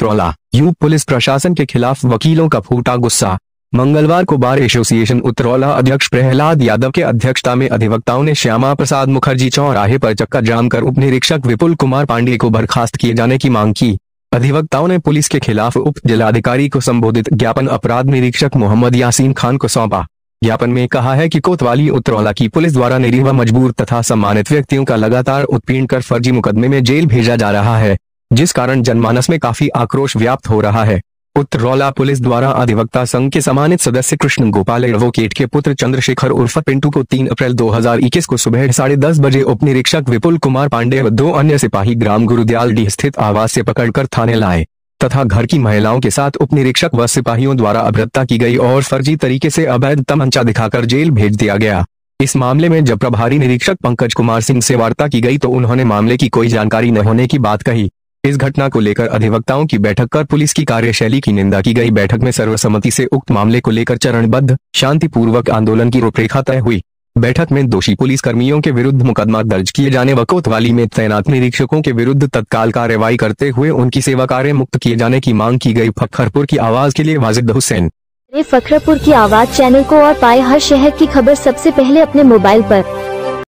Utraula you police प्रशासन के खिलाफ वकीलों का फूटा गुस्सा मंगलवार को बार एसोसिएशन उत्तरौला अध्यक्ष प्रहलाद यादव के अध्यक्षता में अधिवक्ताओं ने श्यामा प्रसाद मुखर्जी चौराहे पर चक्का जाम कर उप निरीक्षक विपुल कुमार पांडे को बर्खास्त किए जाने की मांग की अधिवक्ताओं ने पुलिस के खिलाफ उप जिलाधिकारी को संबोधित ज्ञापन अपराध निरीक्षक मोहम्मद यासीन खान को सौंपा ज्ञापन में कहा है कि कोतवाली उत्तरौला की पुलिस द्वारा निरीह मजबूर तथा सम्मानित व्यक्तियों का लगातार उत्पीड़न कर फर्जी मुकदमे में जेल भेजा जा रहा है जिस कारण जनमानस में काफी आक्रोश व्याप्त हो रहा है उत्तरौला पुलिस द्वारा अधिवक्ता संघ के सम्मानित सदस्य कृष्ण गोपाल एडवोकेट के पुत्र चंद्रशेखर उर्फ पिंटू को 3 अप्रैल 2021 को सुबह साढ़े दस बजे उप निरीक्षक विपुल कुमार पांडे और दो अन्य सिपाही ग्राम डी स्थित आवास से पकड़कर थाने लाए तथा घर की महिलाओं के साथ उप निरीक्षक व सिपाहियों द्वारा अभ्रता की गई और फर्जी तरीके से अवैध तमंचा दिखाकर जेल भेज दिया गया इस मामले में जब प्रभारी निरीक्षक पंकज कुमार सिंह से वार्ता की गई तो उन्होंने मामले की कोई जानकारी न होने की बात कही इस घटना को लेकर अधिवक्ताओं की बैठक कर पुलिस की कार्यशैली की निंदा की गई बैठक में सर्वसम्मति से उक्त मामले को लेकर चरणबद्ध शांतिपूर्वक आंदोलन की रूपरेखा तय हुई बैठक में दोषी पुलिस कर्मियों के विरुद्ध मुकदमा दर्ज किए जाने व कोतवाली में तैनात निरीक्षकों के विरुद्ध तत्काल कार्यवाही करते हुए उनकी सेवा कार्य मुक्त किए जाने की मांग की गयी फखरपुर की आवाज के लिए वाजिद हुसैन फखरपुर की आवाज चैनल को और पाए हर शहर की खबर सबसे पहले अपने मोबाइल आरोप